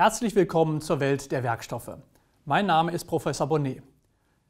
Herzlich willkommen zur Welt der Werkstoffe. Mein Name ist Professor Bonnet.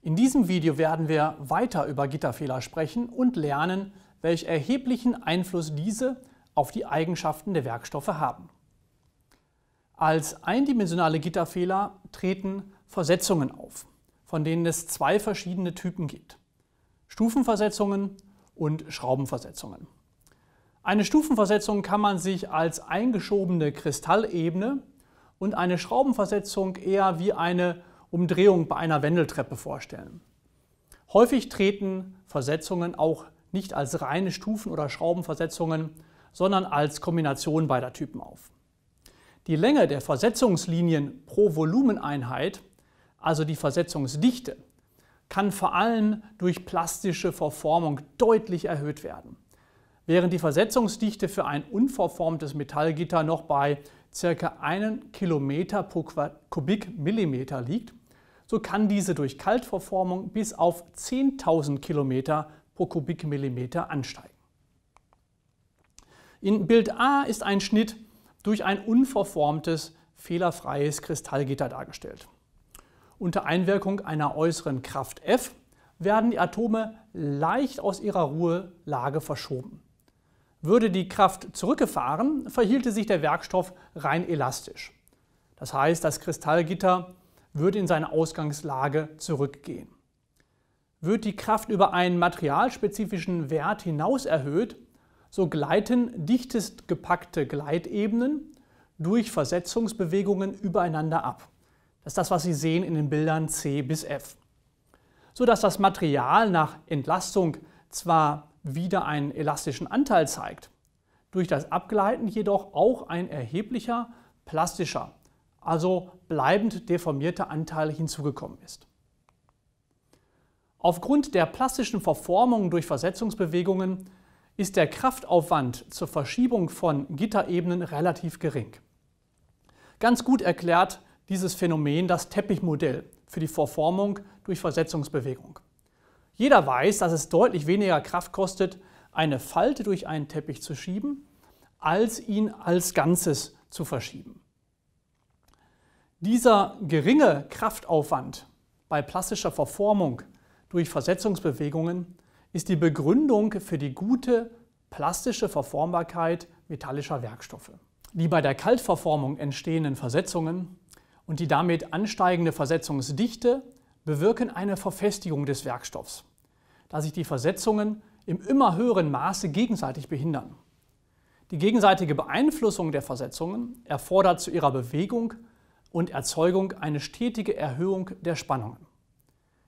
In diesem Video werden wir weiter über Gitterfehler sprechen und lernen, welch erheblichen Einfluss diese auf die Eigenschaften der Werkstoffe haben. Als eindimensionale Gitterfehler treten Versetzungen auf, von denen es zwei verschiedene Typen gibt. Stufenversetzungen und Schraubenversetzungen. Eine Stufenversetzung kann man sich als eingeschobene Kristallebene und eine Schraubenversetzung eher wie eine Umdrehung bei einer Wendeltreppe vorstellen. Häufig treten Versetzungen auch nicht als reine Stufen- oder Schraubenversetzungen, sondern als Kombination beider Typen auf. Die Länge der Versetzungslinien pro Volumeneinheit, also die Versetzungsdichte, kann vor allem durch plastische Verformung deutlich erhöht werden. Während die Versetzungsdichte für ein unverformtes Metallgitter noch bei circa einen Kilometer pro Kubikmillimeter liegt, so kann diese durch Kaltverformung bis auf 10.000 Kilometer pro Kubikmillimeter ansteigen. In Bild A ist ein Schnitt durch ein unverformtes, fehlerfreies Kristallgitter dargestellt. Unter Einwirkung einer äußeren Kraft F werden die Atome leicht aus ihrer Ruhelage verschoben. Würde die Kraft zurückgefahren, verhielte sich der Werkstoff rein elastisch. Das heißt, das Kristallgitter würde in seine Ausgangslage zurückgehen. Wird die Kraft über einen materialspezifischen Wert hinaus erhöht, so gleiten dichtest gepackte Gleitebenen durch Versetzungsbewegungen übereinander ab. Das ist das, was Sie sehen in den Bildern C bis F. Sodass das Material nach Entlastung zwar wieder einen elastischen Anteil zeigt. Durch das Abgleiten jedoch auch ein erheblicher plastischer, also bleibend deformierter Anteil hinzugekommen ist. Aufgrund der plastischen Verformung durch Versetzungsbewegungen ist der Kraftaufwand zur Verschiebung von Gitterebenen relativ gering. Ganz gut erklärt dieses Phänomen das Teppichmodell für die Verformung durch Versetzungsbewegung. Jeder weiß, dass es deutlich weniger Kraft kostet, eine Falte durch einen Teppich zu schieben, als ihn als Ganzes zu verschieben. Dieser geringe Kraftaufwand bei plastischer Verformung durch Versetzungsbewegungen ist die Begründung für die gute plastische Verformbarkeit metallischer Werkstoffe. Die bei der Kaltverformung entstehenden Versetzungen und die damit ansteigende Versetzungsdichte bewirken eine Verfestigung des Werkstoffs, da sich die Versetzungen im immer höheren Maße gegenseitig behindern. Die gegenseitige Beeinflussung der Versetzungen erfordert zu ihrer Bewegung und Erzeugung eine stetige Erhöhung der Spannungen.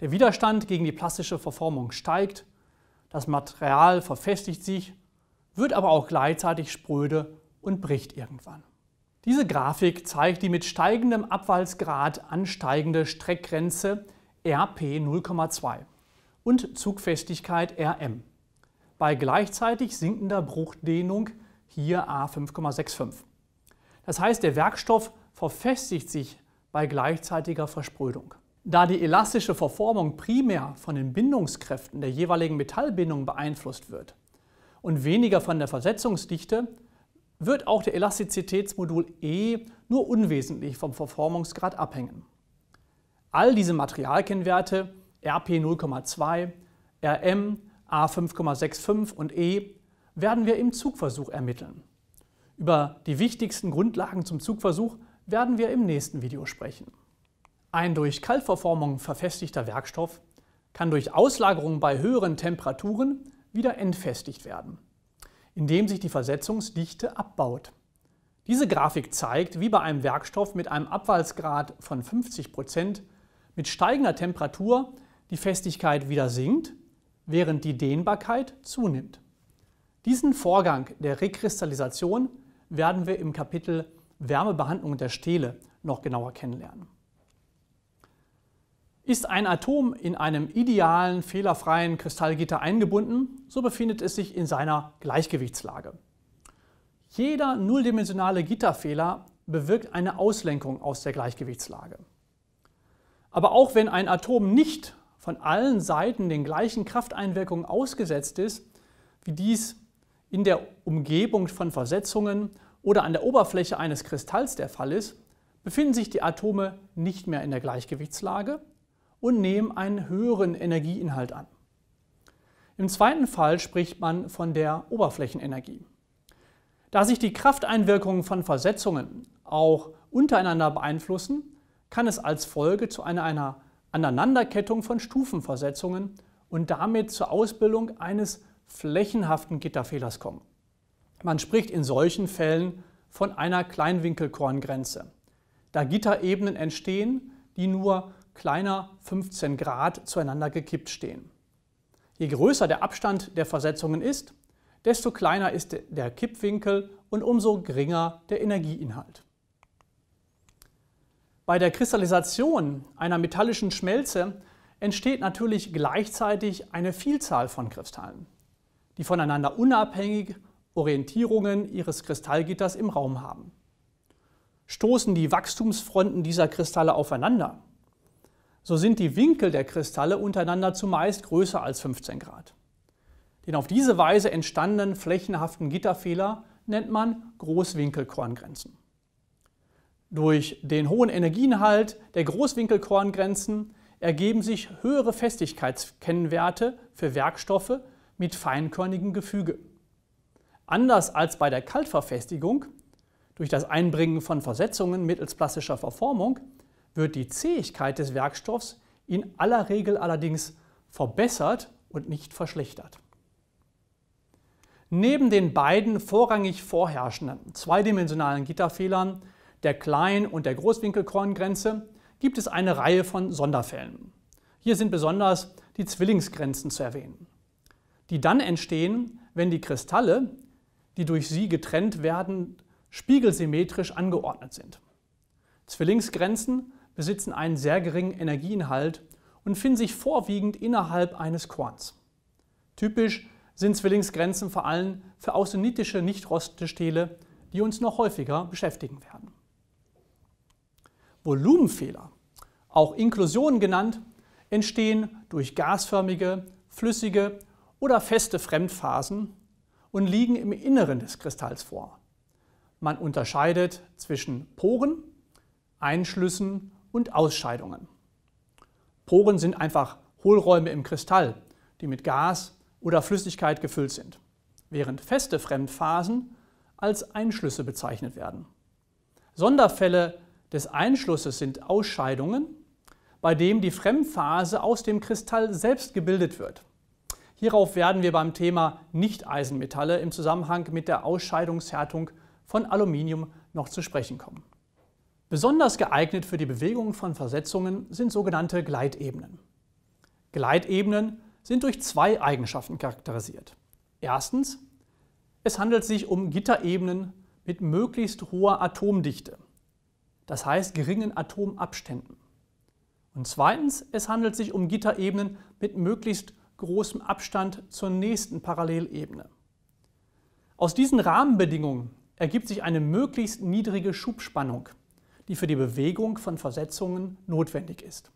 Der Widerstand gegen die plastische Verformung steigt, das Material verfestigt sich, wird aber auch gleichzeitig spröde und bricht irgendwann. Diese Grafik zeigt die mit steigendem Abwalzgrad ansteigende Streckgrenze RP 0,2 und Zugfestigkeit RM. Bei gleichzeitig sinkender Bruchdehnung hier A 5,65. Das heißt, der Werkstoff verfestigt sich bei gleichzeitiger Versprödung. Da die elastische Verformung primär von den Bindungskräften der jeweiligen Metallbindung beeinflusst wird und weniger von der Versetzungsdichte, wird auch der Elastizitätsmodul E nur unwesentlich vom Verformungsgrad abhängen. All diese Materialkennwerte RP 0,2, RM, A5,65 und E werden wir im Zugversuch ermitteln. Über die wichtigsten Grundlagen zum Zugversuch werden wir im nächsten Video sprechen. Ein durch Kaltverformung verfestigter Werkstoff kann durch Auslagerung bei höheren Temperaturen wieder entfestigt werden, indem sich die Versetzungsdichte abbaut. Diese Grafik zeigt, wie bei einem Werkstoff mit einem Abfallsgrad von 50 Prozent mit steigender Temperatur die Festigkeit wieder sinkt, während die Dehnbarkeit zunimmt. Diesen Vorgang der Rekristallisation werden wir im Kapitel Wärmebehandlung der Stele noch genauer kennenlernen. Ist ein Atom in einem idealen, fehlerfreien Kristallgitter eingebunden, so befindet es sich in seiner Gleichgewichtslage. Jeder nulldimensionale Gitterfehler bewirkt eine Auslenkung aus der Gleichgewichtslage. Aber auch wenn ein Atom nicht von allen Seiten den gleichen Krafteinwirkungen ausgesetzt ist, wie dies in der Umgebung von Versetzungen oder an der Oberfläche eines Kristalls der Fall ist, befinden sich die Atome nicht mehr in der Gleichgewichtslage und nehmen einen höheren Energieinhalt an. Im zweiten Fall spricht man von der Oberflächenenergie. Da sich die Krafteinwirkungen von Versetzungen auch untereinander beeinflussen, kann es als Folge zu einer, einer Aneinanderkettung von Stufenversetzungen und damit zur Ausbildung eines flächenhaften Gitterfehlers kommen. Man spricht in solchen Fällen von einer Kleinwinkelkorngrenze, da Gitterebenen entstehen, die nur kleiner 15 Grad zueinander gekippt stehen. Je größer der Abstand der Versetzungen ist, desto kleiner ist der Kippwinkel und umso geringer der Energieinhalt. Bei der Kristallisation einer metallischen Schmelze entsteht natürlich gleichzeitig eine Vielzahl von Kristallen, die voneinander unabhängig Orientierungen ihres Kristallgitters im Raum haben. Stoßen die Wachstumsfronten dieser Kristalle aufeinander, so sind die Winkel der Kristalle untereinander zumeist größer als 15 Grad. Den auf diese Weise entstandenen flächenhaften Gitterfehler nennt man Großwinkelkorngrenzen. Durch den hohen Energieinhalt der Großwinkelkorngrenzen ergeben sich höhere Festigkeitskennwerte für Werkstoffe mit feinkörnigem Gefüge. Anders als bei der Kaltverfestigung, durch das Einbringen von Versetzungen mittels plastischer Verformung, wird die Zähigkeit des Werkstoffs in aller Regel allerdings verbessert und nicht verschlechtert. Neben den beiden vorrangig vorherrschenden zweidimensionalen Gitterfehlern der Klein- und der Großwinkelkorngrenze gibt es eine Reihe von Sonderfällen. Hier sind besonders die Zwillingsgrenzen zu erwähnen, die dann entstehen, wenn die Kristalle, die durch sie getrennt werden, spiegelsymmetrisch angeordnet sind. Zwillingsgrenzen besitzen einen sehr geringen Energieinhalt und finden sich vorwiegend innerhalb eines Korns. Typisch sind Zwillingsgrenzen vor allem für außenitische nichtrostende Stähle, die uns noch häufiger beschäftigen werden. Volumenfehler, auch Inklusionen genannt, entstehen durch gasförmige, flüssige oder feste Fremdphasen und liegen im Inneren des Kristalls vor. Man unterscheidet zwischen Poren, Einschlüssen und Ausscheidungen. Poren sind einfach Hohlräume im Kristall, die mit Gas oder Flüssigkeit gefüllt sind, während feste Fremdphasen als Einschlüsse bezeichnet werden. Sonderfälle des Einschlusses sind Ausscheidungen, bei dem die Fremdphase aus dem Kristall selbst gebildet wird. Hierauf werden wir beim Thema Nicht-Eisenmetalle im Zusammenhang mit der Ausscheidungshärtung von Aluminium noch zu sprechen kommen. Besonders geeignet für die Bewegung von Versetzungen sind sogenannte Gleitebenen. Gleitebenen sind durch zwei Eigenschaften charakterisiert. Erstens, es handelt sich um Gitterebenen mit möglichst hoher Atomdichte das heißt geringen Atomabständen. Und zweitens, es handelt sich um Gitterebenen mit möglichst großem Abstand zur nächsten Parallelebene. Aus diesen Rahmenbedingungen ergibt sich eine möglichst niedrige Schubspannung, die für die Bewegung von Versetzungen notwendig ist.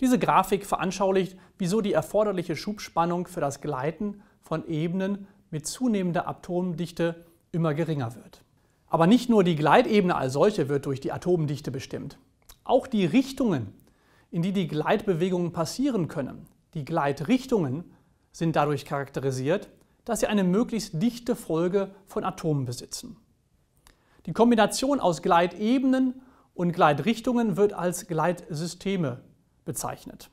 Diese Grafik veranschaulicht, wieso die erforderliche Schubspannung für das Gleiten von Ebenen mit zunehmender Atomdichte immer geringer wird. Aber nicht nur die Gleitebene als solche wird durch die Atomdichte bestimmt. Auch die Richtungen, in die die Gleitbewegungen passieren können, die Gleitrichtungen, sind dadurch charakterisiert, dass sie eine möglichst dichte Folge von Atomen besitzen. Die Kombination aus Gleitebenen und Gleitrichtungen wird als Gleitsysteme bezeichnet.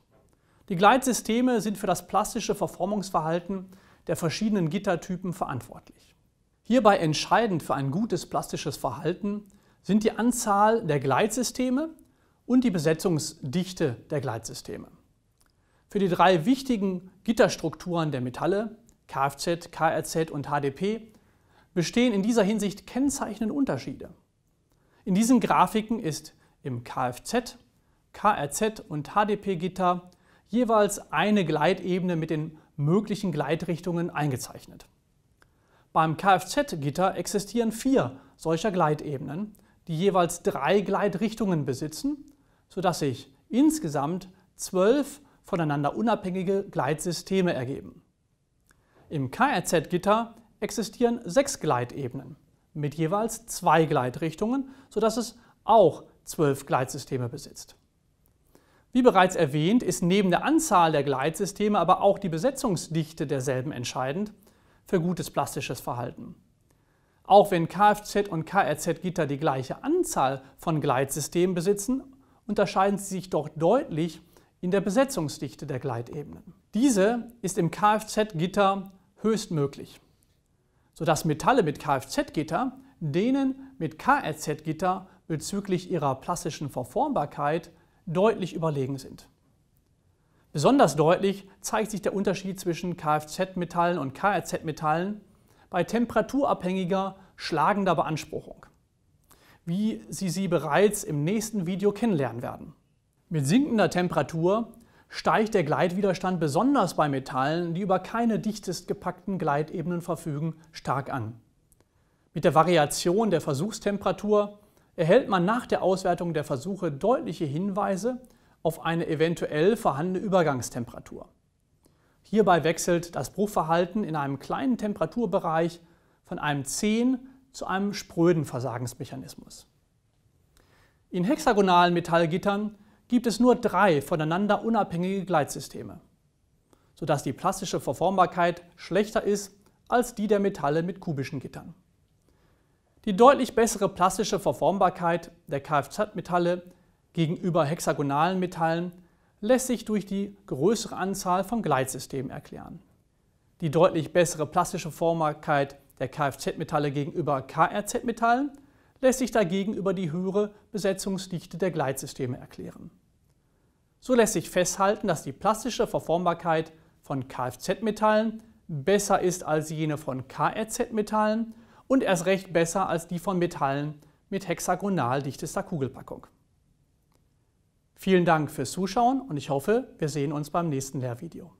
Die Gleitsysteme sind für das plastische Verformungsverhalten der verschiedenen Gittertypen verantwortlich. Hierbei entscheidend für ein gutes plastisches Verhalten sind die Anzahl der Gleitsysteme und die Besetzungsdichte der Gleitsysteme. Für die drei wichtigen Gitterstrukturen der Metalle, Kfz, KRZ und HDP, bestehen in dieser Hinsicht kennzeichnende Unterschiede. In diesen Grafiken ist im Kfz, KRZ und HDP-Gitter jeweils eine Gleitebene mit den möglichen Gleitrichtungen eingezeichnet. Beim Kfz-Gitter existieren vier solcher Gleitebenen, die jeweils drei Gleitrichtungen besitzen, sodass sich insgesamt zwölf voneinander unabhängige Gleitsysteme ergeben. Im KRZ-Gitter existieren sechs Gleitebenen mit jeweils zwei Gleitrichtungen, sodass es auch zwölf Gleitsysteme besitzt. Wie bereits erwähnt, ist neben der Anzahl der Gleitsysteme aber auch die Besetzungsdichte derselben entscheidend, für gutes plastisches Verhalten. Auch wenn Kfz und KRZ-Gitter die gleiche Anzahl von Gleitsystemen besitzen, unterscheiden sie sich doch deutlich in der Besetzungsdichte der Gleitebenen. Diese ist im Kfz-Gitter höchstmöglich, sodass Metalle mit Kfz-Gitter denen mit KRZ-Gitter bezüglich ihrer plastischen Verformbarkeit deutlich überlegen sind. Besonders deutlich zeigt sich der Unterschied zwischen Kfz-Metallen und KRZ-Metallen bei temperaturabhängiger, schlagender Beanspruchung, wie Sie sie bereits im nächsten Video kennenlernen werden. Mit sinkender Temperatur steigt der Gleitwiderstand besonders bei Metallen, die über keine dichtest gepackten Gleitebenen verfügen, stark an. Mit der Variation der Versuchstemperatur erhält man nach der Auswertung der Versuche deutliche Hinweise auf eine eventuell vorhandene Übergangstemperatur. Hierbei wechselt das Bruchverhalten in einem kleinen Temperaturbereich von einem 10 zu einem spröden Versagensmechanismus. In hexagonalen Metallgittern gibt es nur drei voneinander unabhängige Gleitsysteme, sodass die plastische Verformbarkeit schlechter ist als die der Metalle mit kubischen Gittern. Die deutlich bessere plastische Verformbarkeit der Kfz-Metalle gegenüber hexagonalen Metallen lässt sich durch die größere Anzahl von Gleitsystemen erklären. Die deutlich bessere plastische Formbarkeit der Kfz-Metalle gegenüber Krz-Metallen lässt sich dagegen über die höhere Besetzungsdichte der Gleitsysteme erklären. So lässt sich festhalten, dass die plastische Verformbarkeit von Kfz-Metallen besser ist als jene von Krz-Metallen und erst recht besser als die von Metallen mit hexagonal dichtester Kugelpackung. Vielen Dank fürs Zuschauen und ich hoffe, wir sehen uns beim nächsten Lehrvideo.